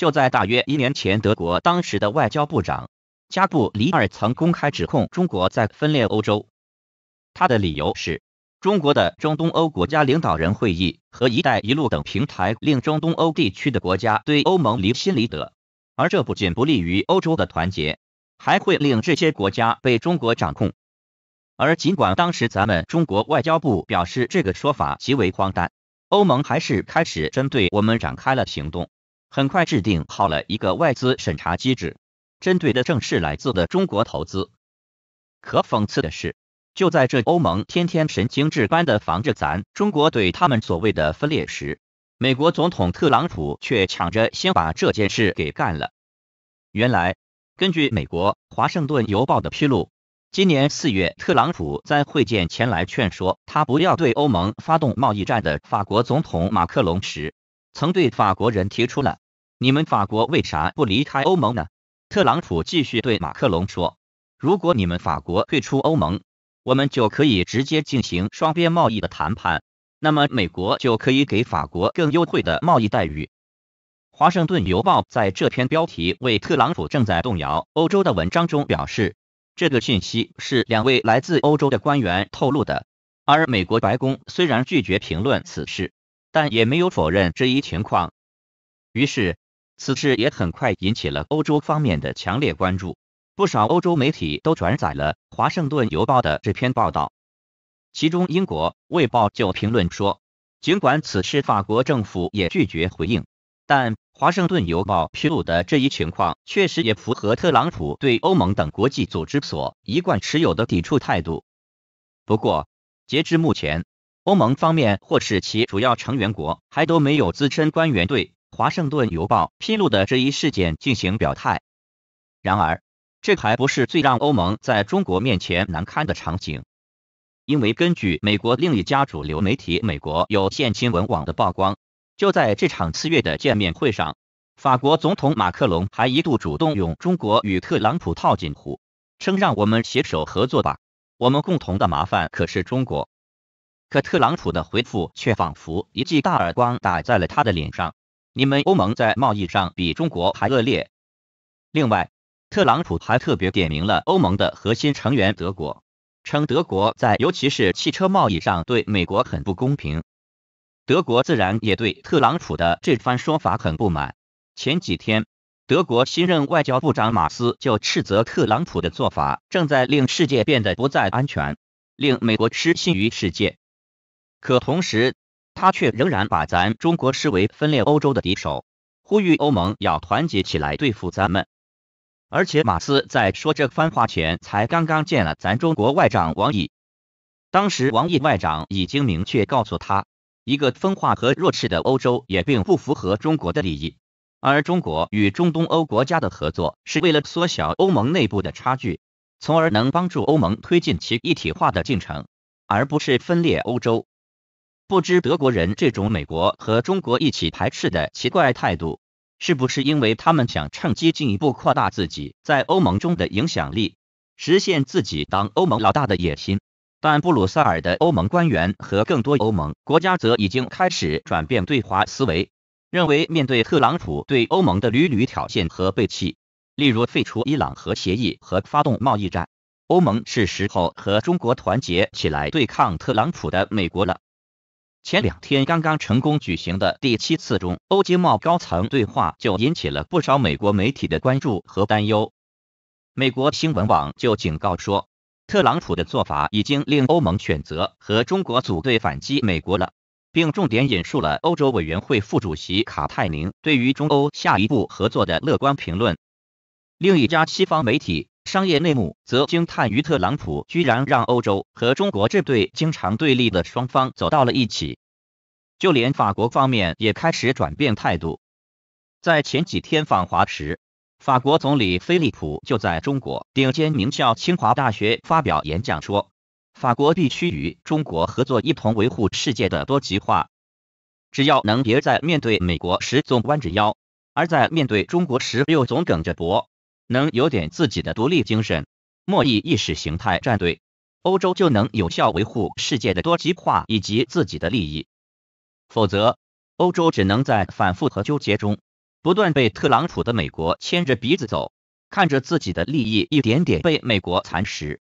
就在大约一年前，德国当时的外交部长加布里尔曾公开指控中国在分裂欧洲。他的理由是中国的中东欧国家领导人会议和“一带一路”等平台，令中东欧地区的国家对欧盟离心离德，而这不仅不利于欧洲的团结，还会令这些国家被中国掌控。而尽管当时咱们中国外交部表示这个说法极为荒诞，欧盟还是开始针对我们展开了行动。很快制定好了一个外资审查机制，针对的正是来自的中国投资。可讽刺的是，就在这欧盟天天神经质般的防着咱中国对他们所谓的分裂时，美国总统特朗普却抢着先把这件事给干了。原来，根据美国《华盛顿邮报》的披露，今年四月，特朗普在会见前来劝说他不要对欧盟发动贸易战的法国总统马克龙时。曾对法国人提出了：“你们法国为啥不离开欧盟呢？”特朗普继续对马克龙说：“如果你们法国退出欧盟，我们就可以直接进行双边贸易的谈判，那么美国就可以给法国更优惠的贸易待遇。”华盛顿邮报在这篇标题为“特朗普正在动摇欧洲”的文章中表示，这个信息是两位来自欧洲的官员透露的，而美国白宫虽然拒绝评论此事。但也没有否认这一情况，于是此事也很快引起了欧洲方面的强烈关注，不少欧洲媒体都转载了《华盛顿邮报》的这篇报道。其中，《英国卫报》就评论说，尽管此事法国政府也拒绝回应，但《华盛顿邮报》披露的这一情况确实也符合特朗普对欧盟等国际组织所一贯持有的抵触态度。不过，截至目前。欧盟方面或是其主要成员国还都没有资深官员对《华盛顿邮报》披露的这一事件进行表态。然而，这还不是最让欧盟在中国面前难堪的场景，因为根据美国另一家主流媒体《美国有线新闻网》的曝光，就在这场次月的见面会上，法国总统马克龙还一度主动用中国与特朗普套近乎，称：“让我们携手合作吧，我们共同的麻烦可是中国。”可特朗普的回复却仿佛一记大耳光打在了他的脸上。你们欧盟在贸易上比中国还恶劣。另外，特朗普还特别点名了欧盟的核心成员德国，称德国在尤其是汽车贸易上对美国很不公平。德国自然也对特朗普的这番说法很不满。前几天，德国新任外交部长马斯就斥责特朗普的做法正在令世界变得不再安全，令美国失信于世界。可同时，他却仍然把咱中国视为分裂欧洲的敌手，呼吁欧盟要团结起来对付咱们。而且，马斯在说这番话前，才刚刚见了咱中国外长王毅。当时，王毅外长已经明确告诉他，一个分化和弱势的欧洲也并不符合中国的利益。而中国与中东欧国家的合作，是为了缩小欧盟内部的差距，从而能帮助欧盟推进其一体化的进程，而不是分裂欧洲。不知德国人这种美国和中国一起排斥的奇怪态度，是不是因为他们想趁机进一步扩大自己在欧盟中的影响力，实现自己当欧盟老大的野心？但布鲁塞尔的欧盟官员和更多欧盟国家则已经开始转变对华思维，认为面对特朗普对欧盟的屡屡挑衅和背弃，例如废除伊朗核协议和发动贸易战，欧盟是时候和中国团结起来对抗特朗普的美国了。前两天刚刚成功举行的第七次中欧经贸高层对话，就引起了不少美国媒体的关注和担忧。美国新闻网就警告说，特朗普的做法已经令欧盟选择和中国组队反击美国了，并重点引述了欧洲委员会副主席卡泰宁对于中欧下一步合作的乐观评论。另一家西方媒体。商业内幕则惊叹于特朗普居然让欧洲和中国这对经常对立的双方走到了一起，就连法国方面也开始转变态度。在前几天访华时，法国总理菲利普就在中国顶尖名校清华大学发表演讲，说：“法国必须与中国合作，一同维护世界的多极化。只要能别在面对美国时总弯着腰，而在面对中国时又总梗着脖。”能有点自己的独立精神，莫以意识形态站队，欧洲就能有效维护世界的多极化以及自己的利益；否则，欧洲只能在反复和纠结中，不断被特朗普的美国牵着鼻子走，看着自己的利益一点点被美国蚕食。